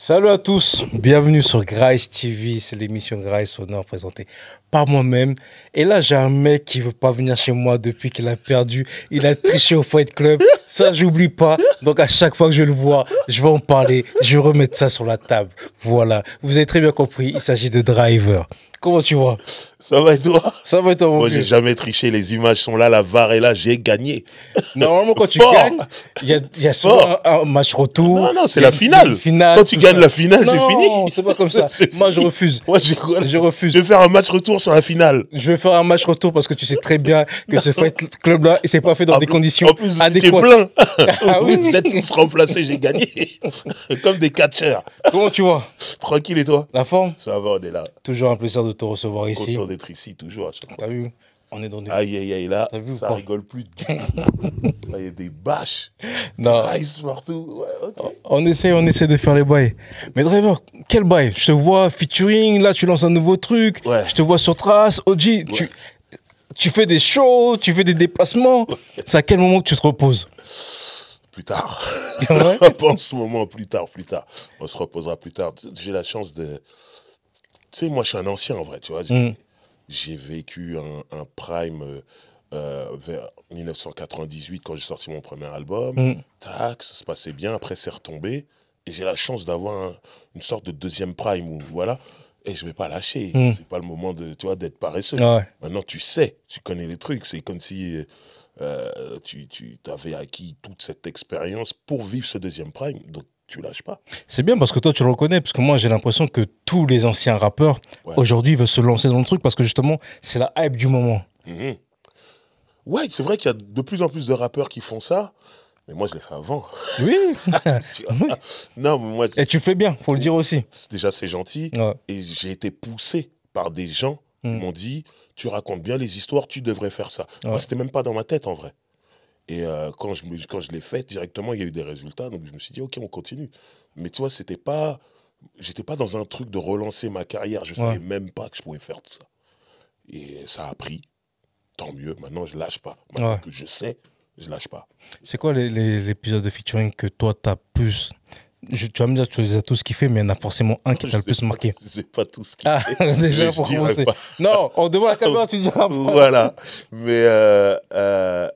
Salut à tous, bienvenue sur Grace TV, c'est l'émission Grace Nord présentée par moi-même. Et là, j'ai un mec qui veut pas venir chez moi depuis qu'il a perdu. Il a triché au Fight Club. Ça, j'oublie pas. Donc, à chaque fois que je le vois, je vais en parler. Je vais remettre ça sur la table. Voilà. Vous avez très bien compris. Il s'agit de Driver. Comment tu vois Ça va et toi Ça va et toi, Moi, j'ai jamais triché. Les images sont là. La VAR est là. J'ai gagné. Normalement, quand tu gagnes, il y a, y un, match retour. Non, non, c'est la finale. finale. Quand tu gagnes la finale, j'ai fini. Non, c'est pas comme ça. Moi, je refuse. Moi, je refuse. Je vais faire un match retour sur la finale. Je vais faire un match retour parce que tu sais très bien que ce club-là, il s'est pas fait dans des conditions en plus, j'étais plein. ah oui. Vous êtes tous j'ai gagné. Comme des catcheurs. Comment tu vois Tranquille et toi La forme Ça va, on est là. Toujours un plaisir de te recevoir ici. Content d'être ici, toujours. T'as vu on est dans des... Aïe, aïe, aïe, là, ça rigole plus. il y a des bâches, non. partout. on, essaie, on essaie de faire les bails. Mais Driver, quel bail Je te vois featuring, là, tu lances un nouveau truc. Je te vois sur Trace, OG, tu, fais des shows, tu fais des déplacements. C'est à quel moment que tu te reposes Plus tard. Ah pas en ce moment, plus tard, plus tard. On se reposera plus tard. J'ai la chance de... Tu sais, moi, je suis un ancien, en vrai, tu vois. J'ai vécu un, prime euh, euh, vers 1998 quand j'ai sorti mon premier album. Mm. Tac, ça se passait bien. Après, c'est retombé. Et j'ai la chance d'avoir une sorte de deuxième prime où, voilà, et je vais pas lâcher. ce mm. C'est pas le moment de, d'être paresseux. Ah Maintenant, tu sais, tu connais les trucs. C'est comme si euh, tu, tu avais acquis toute cette expérience pour vivre ce deuxième prime. Donc, tu lâches pas. C'est bien parce que toi, tu le reconnais, parce que moi, j'ai l'impression que tous les anciens rappeurs, aujourd'hui, veulent se lancer dans le truc parce que justement, c'est la hype du moment. Mhm. Ouais, c'est vrai qu'il y a de plus en plus de rappeurs qui font ça. Mais moi, je l'ai fait avant. Oui. Non, Et tu fais bien, faut le dire aussi. Déjà, c'est gentil. Et j'ai été poussé par des gens qui mm. m'ont dit, tu racontes bien les histoires, tu devrais faire ça. c'était même pas dans ma tête en vrai. Et euh, quand je, quand je l'ai faite, directement, il y a eu des résultats. Donc je me suis dit, OK, on continue. Mais tu vois, c'était pas. J'étais pas dans un truc de relancer ma carrière. Je savais même pas que je pouvais faire tout ça. Et ça a pris. Tant mieux. Maintenant, je lâche pas. Maintenant que je sais, je lâche pas. C'est quoi l'épisode de featuring que toi, tu as plus. Je, tu vas me dire que tu les as mais il y en a forcément un qui t'a le plus marqué. je ne pas tous ce ah, qu'il déjà, Non, on devant la caméra, tu diras. Voilà. Mais. Euh, euh,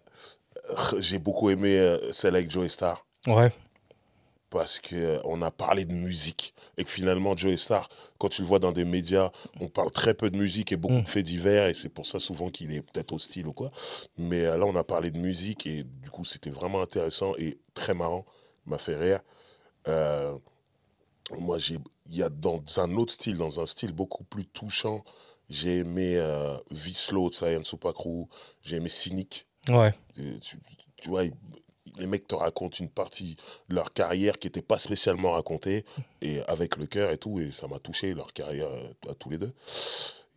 j'ai beaucoup aimé euh, celle avec Joey Star. Ouais. Parce qu'on euh, a parlé de musique et que finalement, Joey Star, quand tu le vois dans des médias, on parle très peu de musique et beaucoup mm. de faits divers, et c'est pour ça souvent qu'il est peut-être hostile ou quoi. Mais euh, là, on a parlé de musique, et du coup, c'était vraiment intéressant et très marrant, m'a fait rire. moi, il y a dans un autre style, dans un style beaucoup plus touchant, j'ai aimé euh, Vislo de Sayan Supakru, j'ai aimé Cynique Ouais. tu, tu, vois, les mecs te racontent une partie de leur carrière qui n'était pas spécialement racontée, et avec le cœur et tout, et ça m'a touché, leur carrière euh, à tous les deux.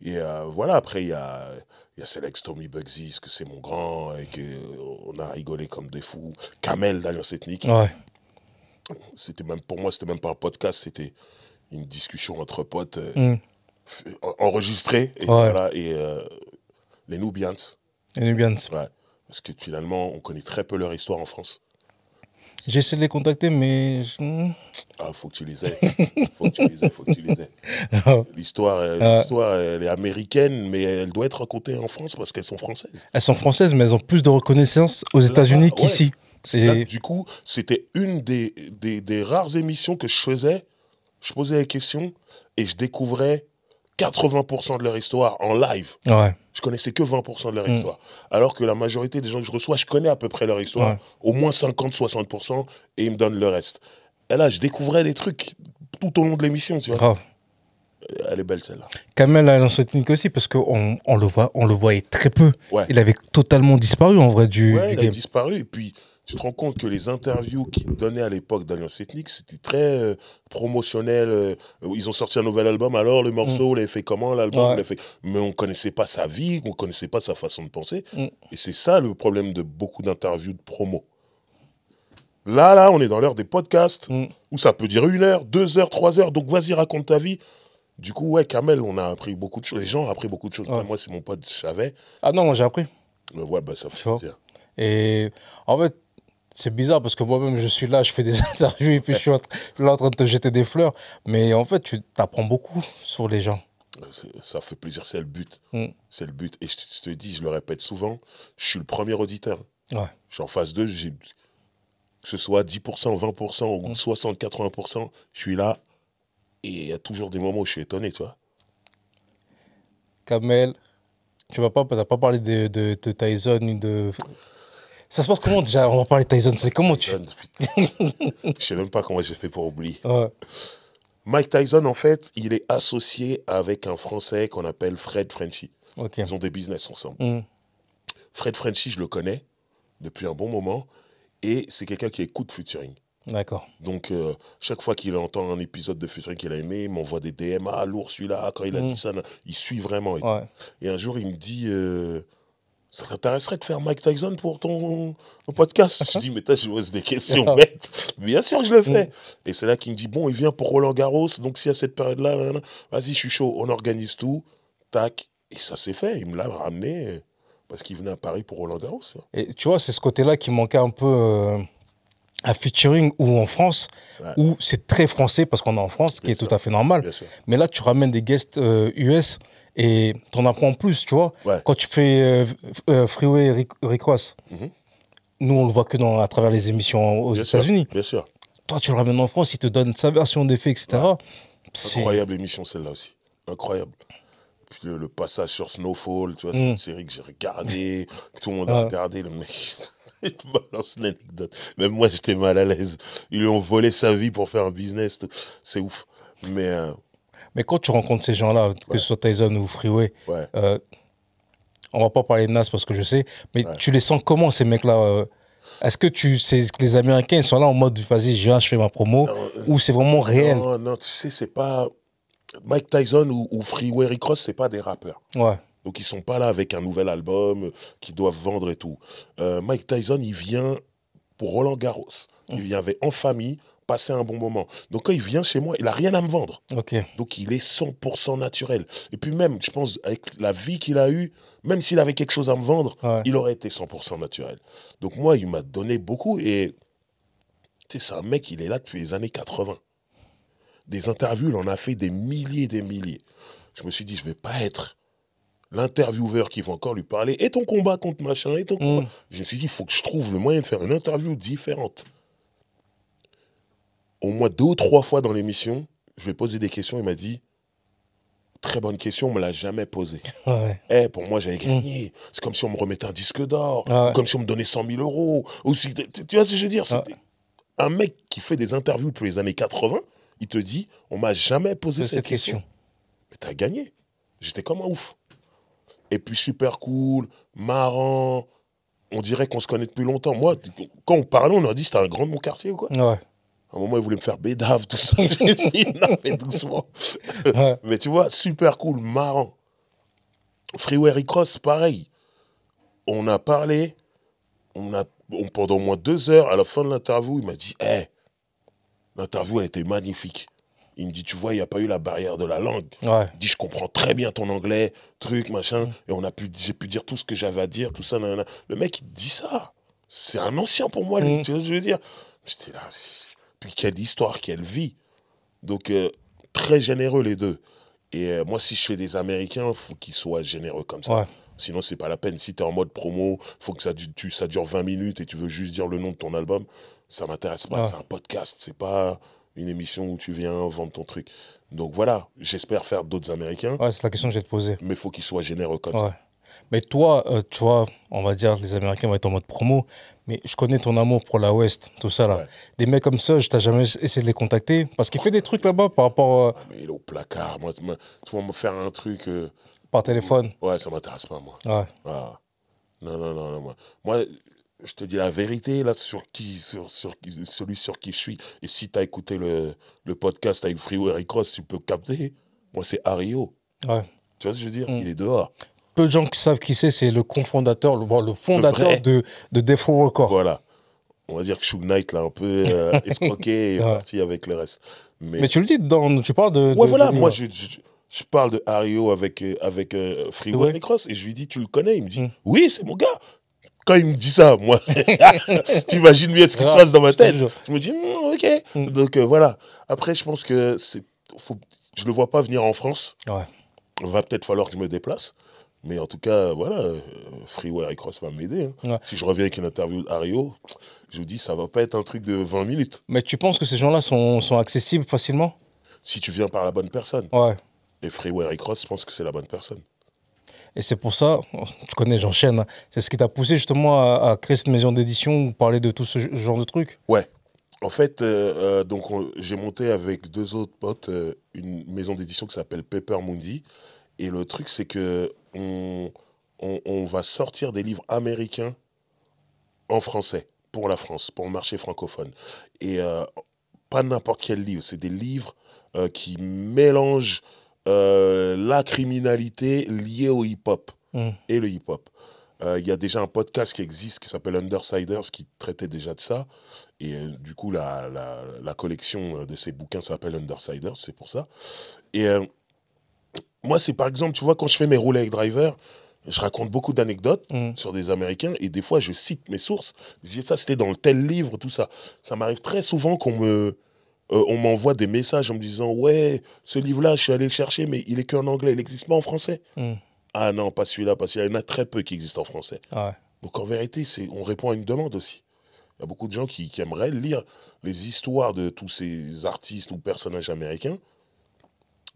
Et euh, voilà, après, il y a, y a Selex, Tommy Bugsy, ce que c'est mon grand, et qu'on euh, a rigolé comme des fous. Kamel d'Alliance Ethnique. Ouais. C'était même, pour moi, c'était même pas un podcast, c'était une discussion entre potes euh, mm. enregistrée. Et, voilà, et les Nubians. Les Nubians. Ouais. Parce que finalement, on connaît très peu leur histoire en France. J'essaie de les contacter, mais. Ah, faut que tu les aies. faut que tu les aies, faut les euh, ah. L'histoire, elle est américaine, mais elle doit être racontée en France parce qu'elles sont françaises. Elles sont françaises, mais elles ont plus de reconnaissance aux États-Unis qu'ici. du coup, c'était une des, des, des rares émissions que je faisais. Je posais la question et je découvrais 80% de leur histoire en live. Ouais. Je connaissais que 20% de leur mm. histoire. Alors que la majorité des gens que je reçois, je connais à peu près leur histoire, au moins 50-60%, et ils me donnent le reste. Et là, je découvrais des trucs tout au long de l'émission, tu vois. Grave. Euh, elle est belle celle-là. Kamel a une aussi parce qu'on on le voit, on le voyait très peu. Il avait totalement disparu en vrai du, du game. Il a disparu et puis tu te rends compte que les interviews qu'ils donnaient à l'époque d'Alliance Ethnique, c'était très euh, promotionnel. Euh, ils ont sorti un nouvel album, alors le morceau, mm. on fait comment l'album ouais. fait... Mais on ne connaissait pas sa vie, on ne connaissait pas sa façon de penser. Mm. Et c'est ça le problème de beaucoup d'interviews de promo. Là, là, on est dans l'heure des podcasts, mm. où ça peut dire une heure, deux heures, trois heures. Donc vas-y, raconte ta vie. Du coup, ouais, Kamel, on a appris beaucoup de choses. Les gens ont appris beaucoup de choses. Bah, moi, c'est mon pote, je savais. Ah non, j'ai appris. Mais ouais, bah, ça fait plaisir. Et en fait, c'est bizarre parce que moi-même, je suis là, je fais des interviews et puis je suis là en train de te jeter des fleurs. Mais en fait, tu apprends beaucoup sur les gens. Ça fait plaisir, c'est le but. Mm. C'est le but. Et je te dis, je le répète souvent, je suis le premier auditeur. Ouais. Je suis en phase 2, que ce soit 10%, 20% ou 60, mm. 80%, je suis là. Et il y a toujours des moments où je suis étonné, tu Kamel, tu n'as pas, pas parlé de, de, de Tyson ou de ça se passe comment déjà On va parler de Tyson. C'est comment tu. Je sais même pas comment j'ai fait pour oublier. Mike Tyson, en fait, il est associé avec un Français qu'on appelle Fred Frenchy. Ils ont des business ensemble. Mm. Fred Frenchy, je le connais depuis un bon moment. Et c'est quelqu'un qui écoute Futuring. D'accord. Donc, euh, chaque fois qu'il entend un épisode de Futuring qu'il a aimé, il m'envoie des DM Ah lourd celui-là, quand il a mm. dit ça, il suit vraiment. Et, un jour, il me dit. Euh, ça t'intéresserait de faire Mike Tyson pour ton, podcast Je dis, mais t'as, je pose des questions ah. bêtes. Bien sûr que je le fais. Mm. Et c'est là qu'il me dit, bon, il vient pour Roland Garros, donc si à cette période-là, vas-y, je suis chaud, on organise tout. Tac. Et ça s'est fait. Il me l'a ramené euh, parce qu'il venait à Paris pour Roland Garros. Hein. Et tu vois, c'est ce côté-là qui manquait un peu. Euh, à featuring ou en France, où c'est très français parce qu'on est en France, ce qui est, tout à fait normal. Mais là, tu ramènes des guests US euh, et t'en apprends plus, tu vois. Quand tu fais euh, euh, Freeway Rick, Ross, mhm. nous on le voit que dans, à travers les émissions aux États-Unis. Bien sûr. Toi tu le ramènes en France, il te donne sa version des faits, etc. Incroyable émission celle-là aussi. Incroyable. Puis le, passage sur Snowfall, tu vois, c'est mm. une série que j'ai regardée, que tout le monde a regardé, le Même moi, j'étais mal à l'aise. Ils lui ont volé sa vie pour faire un business. C'est ouf. Mais euh, mais quand tu rencontres ces gens-là, que ce soit Tyson ou Freeway, euh, on va pas parler de Nas parce que je sais, mais tu les sens comment ces mecs-là euh? Est-ce que tu sais que les Américains sont là en mode vas-y, je fais ma promo euh, Ou c'est vraiment réel Non, tu sais, c'est pas. Mike Tyson ou, ou Freeway Ricross, c'est pas des rappeurs. Ouais. Donc ils sont pas là avec un nouvel album qu'ils doivent vendre et tout. Mike Tyson, il vient pour Roland Garros. Mmh. Il y avait En Famille, passer un bon moment. Donc quand il vient chez moi, il n'a rien à me vendre. Donc il est 100% naturel. Et puis même, je pense, avec la vie qu'il a eue, même s'il avait quelque chose à me vendre, il aurait été 100% naturel. Donc moi, il m'a donné beaucoup. Et tu sais, c'est un mec, il est là depuis les années 80. Des interviews, il en a fait des milliers et des milliers. Je me suis dit, je vais pas être l'intervieweur qui va encore lui parler, et ton combat contre machin, et ton mm. Je me suis dit, il faut que je trouve le moyen de faire une interview différente au moins deux ou trois fois dans l'émission, je vais poser des questions. Il m'a dit Très bonne question, on me l'a jamais posée. Eh, pour moi, j'avais gagné. Mm. C'est comme si on me remettait un disque d'or, ah comme si on me donnait 100 000 euros. tu vois ce que je veux dire ah Un mec qui fait des interviews depuis les années 80, il te dit On m'a jamais posé cette, question. Mais Mais as gagné. J'étais comme un ouf. Et puis super cool, marrant. On dirait qu'on se connaît depuis longtemps. Moi, quand on parlait, on a dit c'était un grand de mon quartier ou quoi. À un moment, il voulait me faire bédave, tout ça. Il dit, fait doucement. mais tu vois, super cool, marrant. Freeway Cross, pareil. On a parlé, on a, pendant au moins deux heures, à la fin de l'interview, il m'a dit Hé, eh, l'interview, elle était magnifique. Il me dit Tu vois, il n'y a pas eu la barrière de la langue. Il me dit Je comprends très bien ton anglais, truc, machin. Mm. Et on a pu, j'ai pu dire tout ce que j'avais à dire, tout ça. Le mec, il dit ça. C'est un ancien pour moi, mm. tu vois ce que je veux dire J'étais là. Puis quelle histoire, quelle vie. Donc, euh, très généreux les deux. Et euh, moi, si je fais des Américains, il faut qu'ils soient généreux comme ça. Sinon, Sinon, c'est pas la peine. Si tu es en mode promo, faut que ça, tu, ça dure 20 minutes et tu veux juste dire le nom de ton album, ça m'intéresse pas. C'est un podcast, c'est pas une émission où tu viens vendre ton truc. Donc voilà, j'espère faire d'autres Américains. Ouais, c'est la question que je vais te poser. Mais il faut qu'ils soient généreux comme ça. Mais toi, euh, tu vois, on va dire, les Américains vont être en mode promo, mais je connais ton amour pour la Ouest, tout ça là. Des mecs comme ça, je t'ai jamais essayé de les contacter parce qu'il fait des trucs là-bas par rapport. À... Euh, ah, mais il est au placard. Moi, tu vas me faire un truc. Euh, par téléphone Ouais, ça m'intéresse pas, moi. Ouais. Non, non, non, non, moi. Moi, je te dis la vérité là sur qui sur, sur celui sur qui je suis et si tu as écouté le, le, podcast avec Frio et Cross tu peux capter moi c'est Ario ouais. tu vois ce que je veux dire mm. il est dehors peu de gens qui savent qui c'est, c'est le cofondateur, le, le fondateur de, de Defo Records. Voilà. On va dire que Shoot Knight là un peu euh, et est parti avec le reste. Mais... tu le dis, dans, tu parles de. voilà, moi je, je, parle de Ario avec, euh, avec euh, Freeway Cross et je lui dis Tu le connais Il me dit hmm. Oui, c'est mon gars quand il me dit ça, moi, imagines bien ce qui se passe dans ma tête. Je me dis, hmm, ok. Hmm. Donc voilà. Après, je pense que c'est, faut, je le vois pas venir en France. Ouais. Va peut-être falloir que je me déplace. Mais en tout cas, euh, voilà, euh, Freeware et Cross va m'aider. Hein. Si je reviens avec une interview d'Ario, je vous dis, ça ne va pas être un truc de 20 minutes. Mais tu penses que ces gens-là sont, accessibles facilement Si tu viens par la bonne personne. Ouais. Et Freeware et Cross, je pense que c'est la bonne personne. Et c'est pour ça, oh, tu connais, j'enchaîne, hein. c'est ce qui t'a poussé justement à, créer cette maison d'édition ou parler de tout ce genre de trucs Ouais. En fait, euh, donc j'ai monté avec deux autres potes une maison d'édition qui s'appelle Pepper Mundi. Et le truc, c'est que on, va sortir des livres américains en français, pour la France, pour le marché francophone. Et euh, pas n'importe quel livre, c'est des livres euh, qui mélangent euh, la criminalité liée au hip-hop mm. et le hip-hop. Il y a déjà un podcast qui existe qui s'appelle Undersiders qui traitait déjà de ça. Et du coup, la, la, collection de ces bouquins s'appelle Undersiders, c'est pour ça. Et moi, c'est par exemple, tu vois, quand je fais mes rôles avec Driver, je raconte beaucoup d'anecdotes mm. sur des Américains et des fois, je cite mes sources. Je ça, c'était dans tel livre, tout ça. Ça m'arrive très souvent qu'on me. Euh, on m'envoie des messages en me disant Ouais, ce livre-là, je suis allé le chercher, mais il est qu'en anglais, il n'existe pas en français. Mm. Ah non, pas celui-là, parce qu'il y en a très peu qui existent en français. Ah Donc en vérité, c'est on répond à une demande aussi. Il y a beaucoup de gens qui, aimeraient lire les histoires de tous ces artistes ou personnages américains,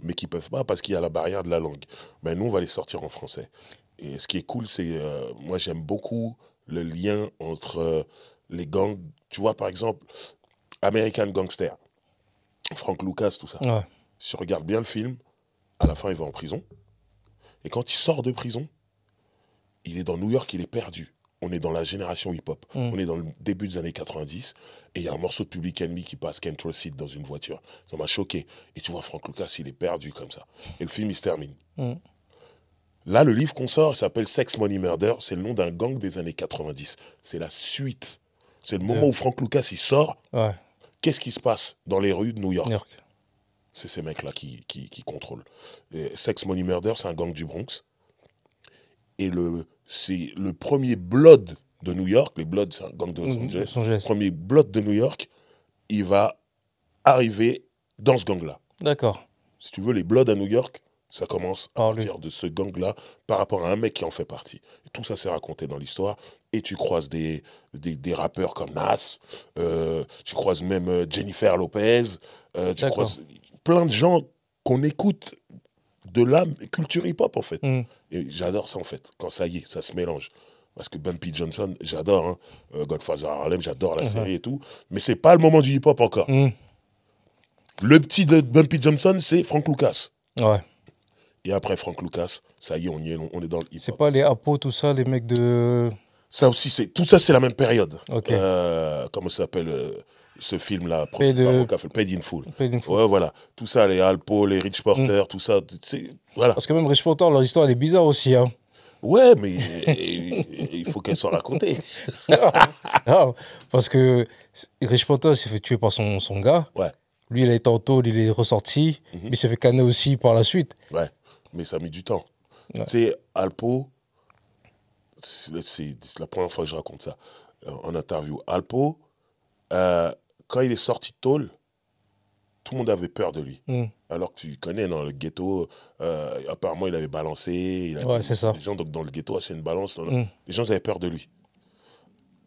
mais qui peuvent pas parce qu'il y a la barrière de la langue. Mais ben, nous, on va les sortir en français. Et ce qui est cool, c'est que euh, moi, j'aime beaucoup le lien entre euh, les gangs. Tu vois, par exemple, American Gangster, Frank Lucas, tout ça. Si tu regardes bien le film, à la fin, il va en prison. Et quand il sort de prison, il est dans New York, il est perdu on est dans la génération hip-hop. Mm. On est dans le début des années 90. Et il y a un morceau de Public Enemy qui passe Kent Seed dans une voiture. Ça m'a choqué. Et tu vois, Frank Lucas, il est perdu comme ça. Et le film, il se termine. Mm. Là, le livre qu'on sort s'appelle Sex Money Murder. C'est le nom d'un gang des années 90. C'est la suite. C'est le moment mm. où Frank Lucas, il sort. Qu'est-ce qui se passe dans les rues de New York, C'est ces mecs-là qui, qui, contrôlent. Sex Money Murder, c'est un gang du Bronx. Et le, c'est le premier blood de New York, les Bloods, c'est un hein, gang de Los mhm, le premier blood de New York, il va arriver dans ce gang-là. D'accord. Si tu veux, les Bloods à New York, ça commence à partir de ce gang-là par rapport à un mec qui en fait partie. Tout ça, s'est raconté dans l'histoire. Et tu croises des, des, rappeurs comme Nas, euh, tu croises même euh, Jennifer Lopez, euh, tu croises plein de gens qu'on écoute de l'âme culture hip-hop, en fait. Mm. Et j'adore ça, en fait, quand ça y est, ça se mélange. Parce que Bumpy Johnson, j'adore, hein. euh, Godfather Harlem, j'adore la mhm. série et tout. Mais c'est pas le moment du hip-hop encore. Mm. Le petit de Bumpy Johnson, c'est Frank Lucas. Et après Frank Lucas, ça y est, on y est, on est dans le hip-hop. C'est pas les Apo, tout ça, les mecs de. Ça aussi, c'est tout ça, c'est la même période. Euh, comment ça s'appelle euh, ce film-là, euh, Paid, in in full. voilà. Tout ça, les Alpo, les Rich Porter, mm. tout ça. Voilà. Parce que même Rich Porter, leur histoire, elle est bizarre aussi. Hein. Ouais, mais il faut qu'elle soit racontée. parce que Rich Porter s'est fait tuer par son, son gars. Ouais. Lui, il a été en taule, il est ressorti, mm-hmm. mais il s'est fait canner aussi par la suite. Ouais, mais ça a mis du temps. Tu sais, Alpo, c'est la première fois que je raconte ça euh, en interview. Alpo, euh, quand il est sorti de tôle, tout le monde avait peur de lui. Hmm. Alors que tu connais, dans le ghetto, euh, apparemment, il avait balancé. Il avait, ouais, c'est ça. Les gens, donc, dans le ghetto, c'est une balance. Hmm. Les gens avaient peur de lui.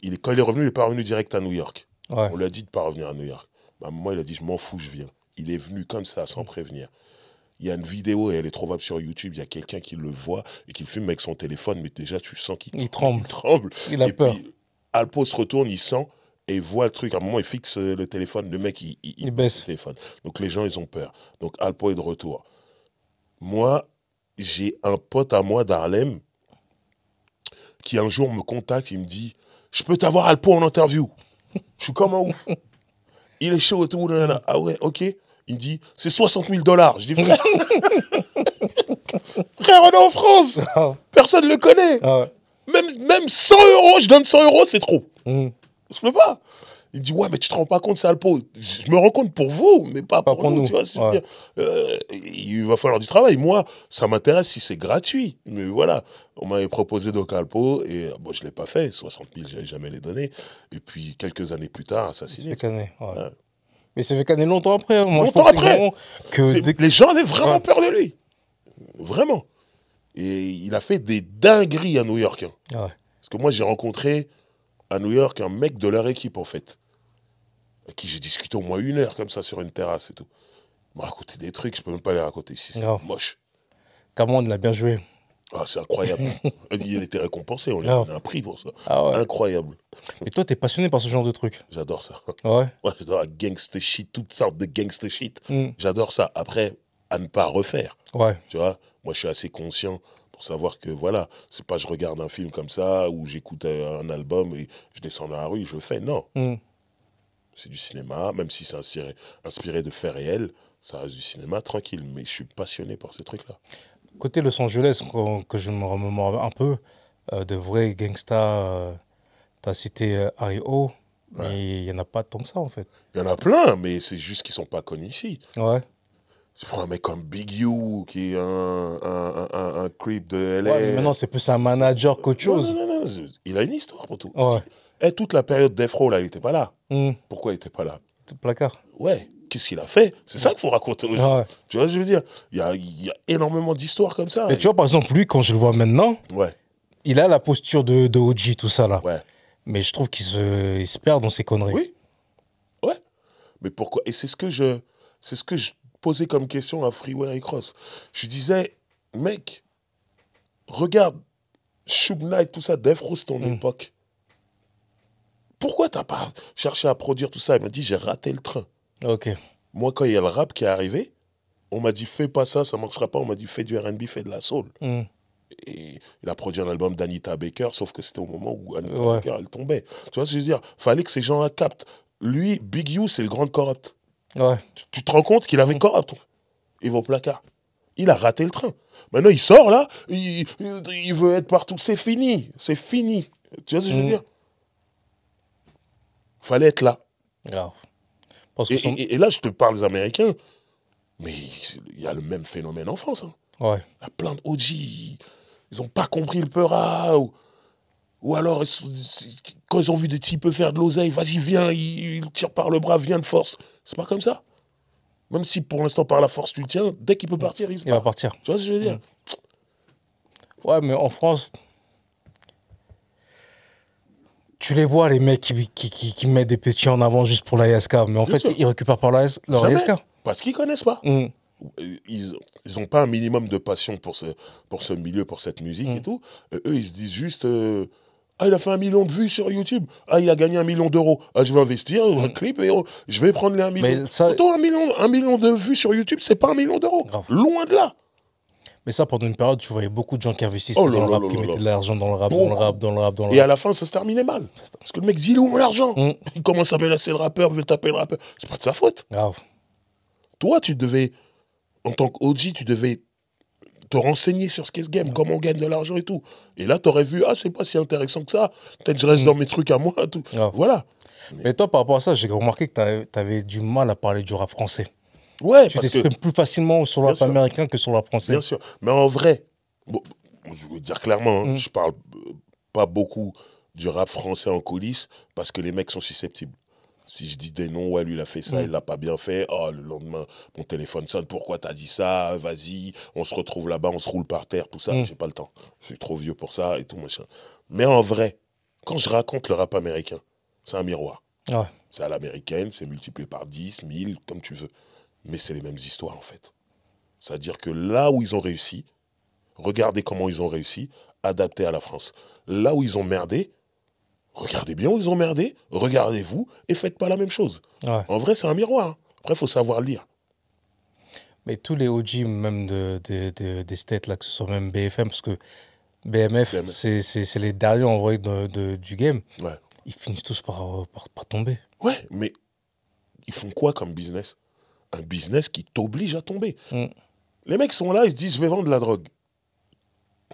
Il, quand il est revenu, il n'est pas revenu direct à New York. On lui a dit de ne pas revenir à New York. À un moment, il a dit Je m'en fous, je viens. Il est venu comme ça, sans hmm. prévenir. Il y a une vidéo et elle est trouvable sur YouTube. Il y a quelqu'un qui le voit et qui le filme avec son téléphone, mais déjà, tu sens qu'il tremble. Il tremble. Il a peur. Alpo se retourne, il sent et il voit le truc. À un moment, il fixe euh, le téléphone. Le mec, il, il, baisse téléphone. Donc les gens, ils ont peur. Donc Alpo est de retour. Moi, j'ai un pote à moi d'Harlem qui un jour me contacte. Il me dit Je peux t'avoir Alpo en interview. Je suis comme un ouf. Il est chaud et tout. Ah ouais, ok. Il dit C'est 60 000 dollars. Je dis Frère, on est en France. Ah. Personne ne le connaît. Ah même, même 100 euros, je donne 100 euros, c'est trop. Mmh se pas. Il dit ouais mais tu te rends pas compte sale Je me rends compte pour vous mais pas, pour, nous. Euh, il va falloir du travail. Moi ça m'intéresse si c'est gratuit. Mais voilà on m'avait proposé Docalpo et euh, bon je l'ai pas fait. 60 000 j'avais jamais les données Et puis quelques années plus tard ça s'est fait Mais ça fait qu'année longtemps après. Hein. longtemps après. Que, Les gens avaient vraiment peur de lui. Vraiment. Et il a fait des dingueries à New York. Hein. Ah Parce que moi j'ai rencontré à New York un mec de leur équipe, en fait, avec qui j'ai discuté au moins une heure comme ça sur une terrasse et tout. Il m'a raconté des trucs, je peux même pas les raconter ici, c'est moche. comment ah, il a bien joué. c'est incroyable. il était récompensé, on lui a un prix pour ça. Ah incroyable. Et toi, tu es passionné par ce genre de trucs J'adore ça. Ouais. Ouais, j'adore la gangster shit, toutes sortes de gangster shit. Mm. J'adore ça. Après, à ne pas refaire. Ouais. Tu vois, moi, je suis assez conscient savoir que voilà, c'est pas je regarde un film comme ça ou j'écoute euh, un album et je descends dans la rue, je fais. Non. Mm. C'est du cinéma, même si c'est inspiré, de faits réels, ça reste du cinéma tranquille. Mais je suis passionné par ces trucs-là. Côté Los Angeles, que je me remémore un peu, euh, de vrais gangsters, euh, t'as cité Mais il n'y en a pas tant que ça, en fait. Il y en a plein, mais c'est juste qu'ils ne sont pas connus ici. Ouais. C'est prends un mec comme Big U qui est un, un, creep de LA. Ouais, maintenant, c'est plus un manager qu'autre chose. Non, non, non, il a une histoire pour tout. Ouais. Et eh, toute la période d'Efro, là, il n'était pas là. Hmm. Pourquoi il n'était pas là placard. Ouais. Qu'est-ce qu'il a fait C'est ça qu'il faut raconter aux ah gens. Tu vois, je veux dire, il y a, y a, énormément d'histoires comme ça. Mais tu vois, par exemple, lui, quand je le vois maintenant, ouais. il a la posture de, de OG, tout ça, là. Ouais. Mais je trouve qu'il se, il se perd dans ses conneries. Oui. Ouais. Mais pourquoi Et c'est ce que je. C'est ce que je posé comme question à Freeware et Cross. Je disais, mec, regarde, Shub Knight, tout ça, Def Rose, ton mm. époque. Pourquoi t'as pas cherché à produire tout ça Il m'a dit, j'ai raté le train. Ok. Moi, quand il y a le rap qui est arrivé, on m'a dit, fais pas ça, ça marchera pas. On m'a dit, fais du RB, fais de la soul. Mm. Et il a produit un album d'Anita Baker, sauf que c'était au moment où Anita Baker, elle tombait. Tu vois ce que je veux dire Fallait que ces gens la captent. Lui, Big You, c'est le grand corotte. Tu, te rends compte qu'il avait corps à ton... Il va au placard. Il a raté le train. Maintenant, il sort là, il, veut être partout. C'est fini. C'est fini. Tu vois ce que je veux mm. dire Fallait être là. et, là, je te parle des Américains, mais il y a le même phénomène en France. Hein. Il y a plein de OG. Ils n'ont pas compris le peur. Ah, ou, ou alors, quand ils ont vu des types faire de l'oseille, vas-y, viens, il tire par le bras, viens de force. C'est pas comme ça. Même si pour l'instant, par la force, tu le tiens, dès qu'il peut partir, il, se il va partir. Tu vois ce que je veux dire mm. Ouais, mais en France, tu les vois, les mecs qui, qui, mettent des petits en avant juste pour l'ASK, mais en fait, ils récupèrent par leur ASK. Parce qu'ils connaissent pas. Mm. Euh, ils n'ont pas un minimum de passion pour ce, pour ce milieu, pour cette musique mm. et tout. Euh, eux, ils se disent juste. Euh, ah, il a fait un million de vues sur YouTube. Ah, il a gagné un million d'euros. Ah, je vais investir un mm. clip et je vais prendre les un million. un million, un million de vues sur YouTube, c'est pas un million d'euros. Loin de là. Mais ça, pendant une période, tu voyais beaucoup de gens qui investissaient oh dans, le rap, qui mettaient de l'argent dans le rap, dans le rap, dans le rap, Et à la fin, ça se terminait mal. Parce que le mec dit, il est où Il commence à menacer le rappeur, veut taper le rappeur. C'est pas de sa faute. Grave. Toi, tu devais, en tant qu'OG, tu devais te renseigner sur ce qu'est ce game, comment on gagne de l'argent et tout. Et là, tu aurais vu, ah, c'est pas si intéressant que ça. Peut-être je reste mm. dans mes trucs à moi. Tout. Ah. Voilà. Mais... toi, par rapport à ça, j'ai remarqué que tu avais, du mal à parler du rap français. Ouais, tu t'exprimes plus facilement sur le rap américain que sur le rap français. Bien sûr. Mais en vrai, je veux dire clairement, hein, mm. je parle euh, pas beaucoup du rap français en coulisses parce que les mecs sont susceptibles. Si je dis des noms, ouais, lui, il a fait ça, il l'a pas bien fait. Oh, le lendemain, mon téléphone sonne, pourquoi t'as dit ça Vas-y, on se retrouve là-bas, on se roule par terre, tout ça. Mm. J'ai pas le temps. Je suis trop vieux pour ça et tout, machin. Mais en vrai, quand je raconte le rap américain, c'est un miroir. C'est à l'américaine, c'est multiplié par 10, 1000, comme tu veux. Mais c'est les mêmes histoires, en fait. C'est-à-dire que là où ils ont réussi, regardez comment ils ont réussi, adapté à la France. Là où ils ont merdé, regardez bien où ils ont merdé, regardez-vous et faites pas la même chose. En vrai, c'est un miroir. Hein. Après, il faut savoir lire. Mais tous les OG, même de, des states, là, que ce soit même BFM, parce que BMF, c'est les derniers en vrai du game. Ils finissent tous par, tomber. Ouais, mais ils font quoi comme business Un business qui t'oblige à tomber. Mm. Les mecs sont là, ils se disent je vais vendre de la drogue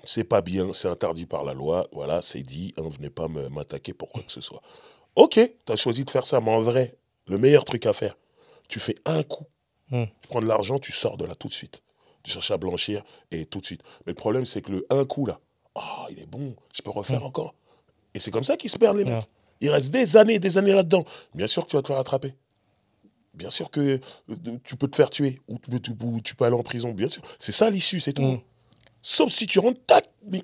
c'est pas bien, c'est interdit par la loi, voilà, c'est dit, ne hein, venez pas m'attaquer pour quoi que ce soit. Ok, tu as choisi de faire ça, mais en vrai, le meilleur truc à faire, tu fais un coup, hmm. tu prends de l'argent, tu sors de là tout de suite. Tu cherches à blanchir et tout de suite. Mais le problème, c'est que le un coup là, ah, il est bon, je peux refaire hmm. encore. Et c'est comme ça qu'ils se perdent les mecs. Il reste des années et des années là-dedans. Bien sûr que tu vas te faire attraper. Bien sûr que euh, tu peux te faire tuer ou tu peux aller en prison. Bien sûr. C'est ça l'issue, c'est tout. Hmm. Sauf si tu rentres,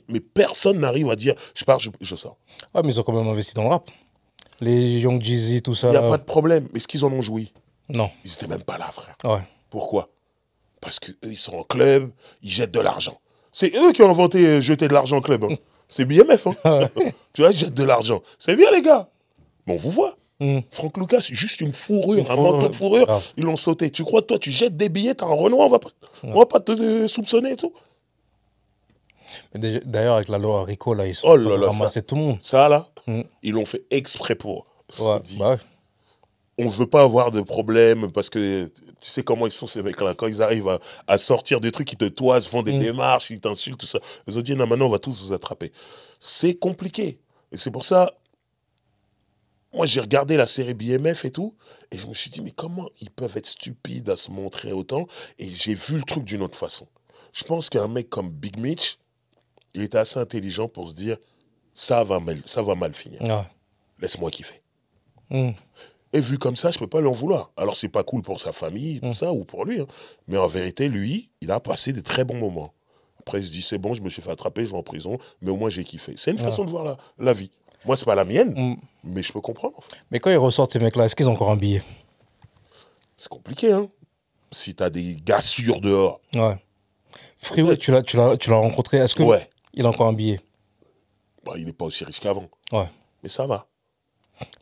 mais personne n'arrive à dire je pars, je, sors. Ouais, mais ils ont quand même investi dans le rap. Les Young Jeezy, tout ça. Il n'y a pas de problème. Est-ce qu'ils en ont joué Non. Ils n'étaient même pas là, frère. Ouais. Pourquoi Parce qu'eux, ils sont en club, ils jettent de l'argent. C'est eux qui ont inventé euh, jeter de l'argent en club. Hein. C'est BMF. Hein. tu vois, ils jettent de l'argent. C'est bien, les gars. Mais on vous voit. Hmm. Franck Lucas, juste une fourrure, un manteau de fourrure, ils l'ont sauté. Tu crois, toi, tu jettes des billets, t'as un Renault, on va pas, va pas te euh, soupçonner et tout. D'ailleurs, avec la loi Rico, là, ils sont oh tout le monde. Ça, là, mm. ils l'ont fait exprès pour. Bah on ne veut pas avoir de problème parce que tu sais comment ils sont ces mecs-là. Quand ils arrivent à, sortir des trucs, ils te toisent, font des mm. démarches, ils t'insultent, tout ça. Ils ont dit, non, maintenant, on va tous vous attraper. C'est compliqué. Et c'est pour ça, moi, j'ai regardé la série BMF et tout, et je me suis dit, mais comment ils peuvent être stupides à se montrer autant Et j'ai vu le truc d'une autre façon. Je pense qu'un mec comme Big Mitch, il était assez intelligent pour se dire ça va mal, ça va mal finir. Laisse-moi kiffer. Hmm. Et vu comme ça, je ne peux pas lui en vouloir. Alors c'est pas cool pour sa famille, tout hmm. ça, ou pour lui. Hein. Mais en vérité, lui, il a passé des très bons moments. Après, il se dit c'est bon, je me suis fait attraper, je vais en prison, mais au moins j'ai kiffé. C'est une façon de voir la, vie. Moi, c'est pas la mienne, hmm. mais je peux comprendre. Mais quand ils ressortent ces mecs-là, est-ce qu'ils ont encore un billet C'est compliqué, hein. Si t'as des gars sûrs dehors. Ouais. Freeway, tu l'as rencontré. Est-ce que, ouais. Il a encore un billet. Bah, il n'est pas aussi riche qu'avant. Ouais. Mais ça va.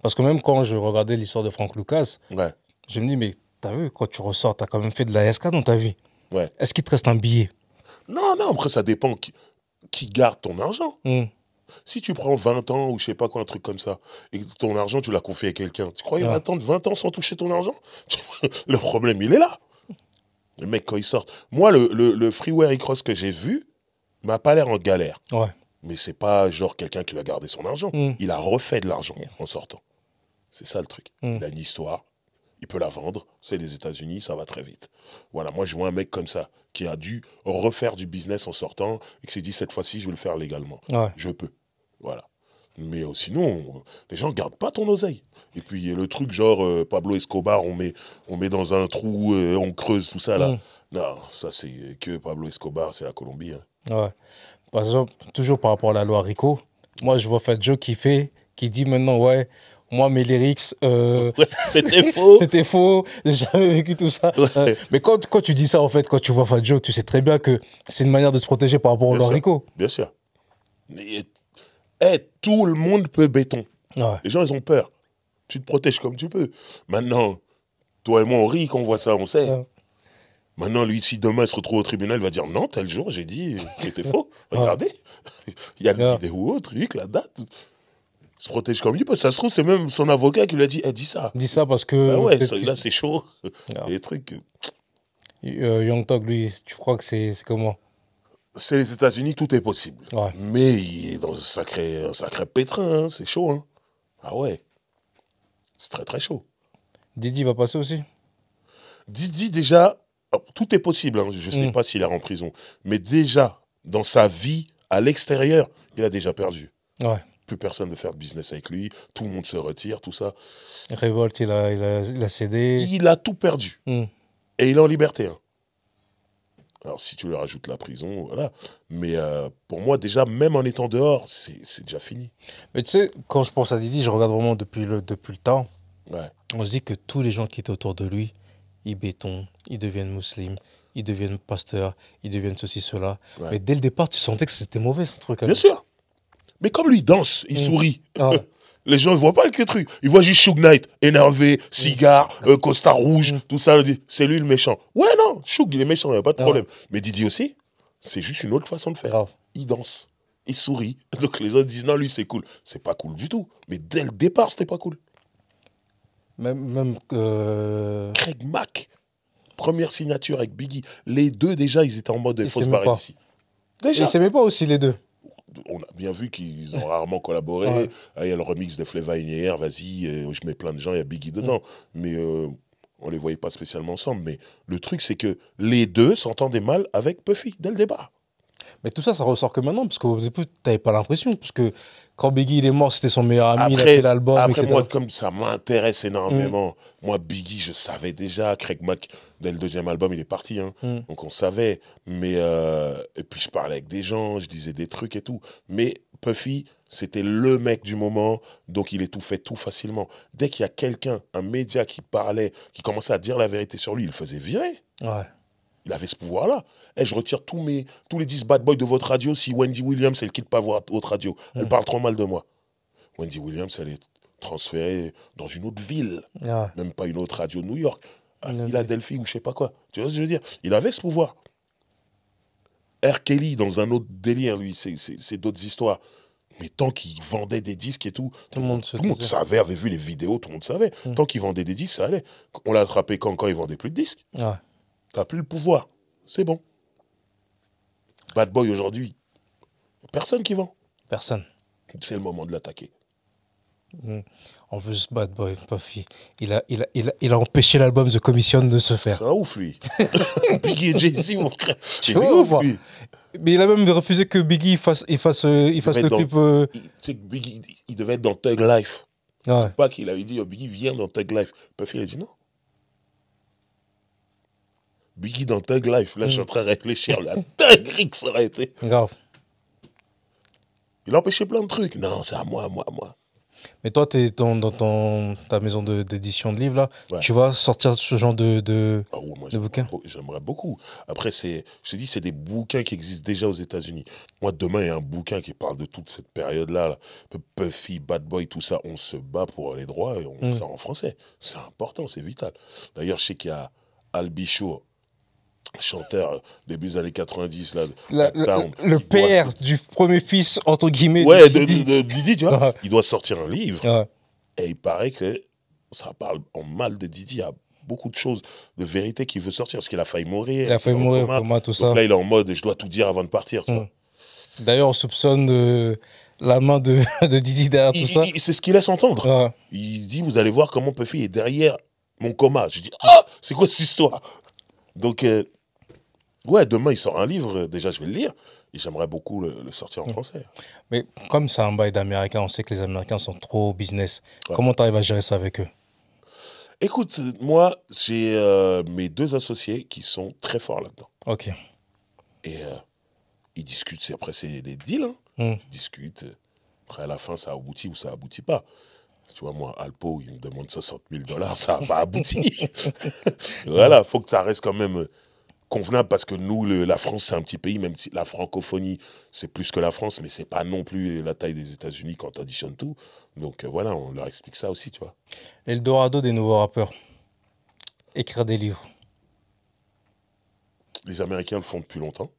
Parce que même quand je regardais l'histoire de Franck Lucas, je me dis, mais t'as vu, quand tu ressors, t'as quand même fait de la SK dans ta vie. Ouais. Est-ce qu'il te reste un billet Non, non, après, ça dépend qui, garde ton argent. Hmm. Si tu prends 20 ans ou je sais pas quoi, un truc comme ça, et ton argent, tu l'as confié à quelqu'un, tu crois qu'il va attendre 20 ans sans toucher ton argent Le problème, il est là. Le mec, quand il sort... Moi, le, le freeware e-cross que j'ai vu, m'a pas l'air en galère. Mais c'est pas genre quelqu'un qui va garder son argent. Hmm. Il a refait de l'argent en sortant. C'est ça le truc. Hmm. Il a une histoire, il peut la vendre. C'est les États-Unis, ça va très vite. Voilà, moi je vois un mec comme ça qui a dû refaire du business en sortant et qui s'est dit cette fois-ci je vais le faire légalement. Je peux. Voilà. Mais euh, sinon, les gens gardent pas ton oseille. Et puis le truc genre euh, Pablo Escobar, on met, on met dans un trou, euh, on creuse tout ça là. Hmm. Non, ça c'est que Pablo Escobar, c'est la Colombie. Hein. Ouais. Par exemple, toujours par rapport à la loi Rico, moi, je vois Fadjo qui fait, qui dit maintenant, ouais, moi, mes lyrics. Euh, c'était faux. c'était faux. J'ai jamais vécu tout ça. Euh, mais quand, quand tu dis ça, en fait, quand tu vois Fadjo, tu sais très bien que c'est une manière de se protéger par rapport loi Rico. Bien sûr. Et, eh, tout le monde peut béton. Les gens, ils ont peur. Tu te protèges comme tu peux. Maintenant, toi et moi, on rit quand on voit ça, on sait. Maintenant, lui, si demain il se retrouve au tribunal, il va dire non, tel jour, j'ai dit c'était faux. Ah. Regardez, il y a le vidéo, autre truc, la date. Il se protège comme lui, parce ça se trouve, c'est même son avocat qui lui a dit elle eh, dis ça. Dis ça parce que. Bah là, c'est chaud. Ah. Les trucs. Euh, Young Tog, lui, tu crois que c'est comment C'est les États-Unis, tout est possible. Mais il est dans un sacré, sacré pétrin, hein, c'est chaud. Hein. Ah ouais. C'est très, très chaud. Didi va passer aussi Didi, déjà, tout est possible, hein, je ne sais mm. pas s'il est en prison, mais déjà, dans sa vie à l'extérieur, il a déjà perdu. Plus personne ne veut faire de business avec lui, tout le monde se retire, tout ça. Révolte, il a, il a, cédé. Il a tout perdu. Mm. Et il est en liberté. Hein. Alors, si tu lui rajoutes la prison, voilà. Mais euh, pour moi, déjà, même en étant dehors, c'est déjà fini. Mais tu sais, quand je pense à Didi, je regarde vraiment depuis le, depuis le temps. On se dit que tous les gens qui étaient autour de lui, ils bétonnent, ils deviennent musulmans, ils deviennent pasteurs, ils deviennent ceci, cela. Mais dès le départ, tu sentais que c'était mauvais ce truc. Bien sûr. Mais comme lui danse, il mm. sourit. Ah les gens ne voient pas que truc. Ils voient juste Shug Knight, énervé, cigare, mm. euh, costard rouge, mm. tout ça. C'est lui le méchant. Ouais, non, Shug, il est méchant, il n'y a pas de ah problème. Mais Didi aussi, c'est juste une autre façon de faire. Il danse, il sourit. Donc les gens disent non, lui, c'est cool. C'est pas cool du tout. Mais dès le départ, c'était pas cool. Même, même euh, Craig Mack, première signature avec Biggie. Les deux, déjà, ils étaient en mode il fausse Déjà. Ils s'aimaient pas aussi, les deux. On a bien vu qu'ils ont rarement collaboré. Ah, il y a le remix de Fleva hier, vas-y, euh, je mets plein de gens, il y a Biggie dedans. Mais euh, on les voyait pas spécialement ensemble. Mais le truc, c'est que les deux s'entendaient mal avec Puffy dès le débat Mais tout ça, ça ressort que maintenant, parce que tu n'avais pas l'impression, parce que quand Biggie il est mort, c'était son meilleur ami, il a fait l'album, après, Moi, comme ça m'intéresse énormément, mm. moi, Biggie, je savais déjà, Craig Mack, dès le deuxième album, il est parti, hein. mm. donc on savait. Mais, euh, et puis je parlais avec des gens, je disais des trucs et tout. Mais Puffy, c'était le mec du moment, donc il étouffait tout facilement. Dès qu'il y a quelqu'un, un média qui parlait, qui commençait à dire la vérité sur lui, il faisait virer. Ouais. Il avait ce pouvoir-là. Et eh, je retire tous, mes, tous les 10 bad boys de votre radio si Wendy Williams, elle quitte pas votre radio. Elle parle trop mal de moi. Wendy Williams, elle est transférée dans une autre ville. Ah. Même pas une autre radio de New York. À Philadelphie ou je sais pas quoi. Tu vois ce que je veux dire Il avait ce pouvoir. R. Kelly, dans un autre délire, lui, c'est d'autres histoires. Mais tant qu'il vendait des disques et tout, tout, le monde, savait, avait vu les vidéos, tout le monde savait. Mm. Tant qu'il vendait des disques, ça allait. On l'a attrapé quand, quand il vendait plus de disques. T'as plus le pouvoir. C'est bon. Bad Boy aujourd'hui, personne qui vend. Personne. C'est le moment de l'attaquer. On mm. En plus, Bad Boy, Puffy, il a, il a, il a, empêché l'album The Commission de se faire. C'est un ouf, lui. Biggie et Jay-Z, mon frère. ouf, hein. Mais il a même refusé que Biggie fasse, il fasse, il, le clip. Euh... Tu sais que Biggie, il devait être dans Tug Life. Ouais. Pas qu'il avait dit, oh, Biggie, viens dans Tug Life. Puffy, il a dit non. Biggie dans Thug Life. Là, je suis mm. en train de réfléchir. La dinguerie que ça aurait été. Grave. Il a empêché plein de trucs. Non, c'est à moi, à moi, à moi. Mais toi, tu es dans ton, ta maison d'édition de, livres, là. Tu vas sortir ce genre de, de, ah de bouquins J'aimerais beaucoup. Après, je te dis, c'est des bouquins qui existent déjà aux États-Unis. Moi, demain, il y a un bouquin qui parle de toute cette période-là. Puffy, Bad Boy, tout ça. On se bat pour les droits et on mm. sort en français. C'est important, c'est vital. D'ailleurs, je sais qu'il y a Bichot, chanteur euh, début des années 90 là, le père du premier fils entre guillemets de, Didi. tu vois il doit sortir un livre et il paraît que ça parle en mal de Didi a beaucoup de choses de vérité qu'il veut sortir parce qu'il a failli mourir il a failli mourir pour moi, tout donc ça là il est en mode je dois tout dire avant de partir d'ailleurs on soupçonne euh, la main de, de Didi derrière tout ça c'est ce qu'il laisse entendre il dit vous allez voir comment Puffy est derrière mon coma je dis ah c'est quoi cette histoire donc euh, Ouais, demain, il sort un livre, déjà, je vais le lire. Et j'aimerais beaucoup le, sortir en mm. français. Mais comme c'est un bail d'Américains, on sait que les Américains sont trop business. Comment tu arrives à gérer ça avec eux Écoute, moi, j'ai euh, mes deux associés qui sont très forts là-dedans. Ok. Et euh, ils discutent, après, c'est des deals. Hein. Mm. Ils discutent. Euh, après, à la fin, ça aboutit ou ça aboutit pas. Tu vois, moi, Alpo, il me demande 60 000 dollars, ça n'a pas abouti. voilà, faut que ça reste quand même convenable parce que nous, la France, c'est un petit pays, même si la francophonie, c'est plus que la France, mais c'est pas non plus la taille des États-Unis quand on additionne tout. Donc euh, voilà, on leur explique ça aussi, tu vois. Eldorado des nouveaux rappeurs. Écrire des livres. Les Américains le font depuis longtemps.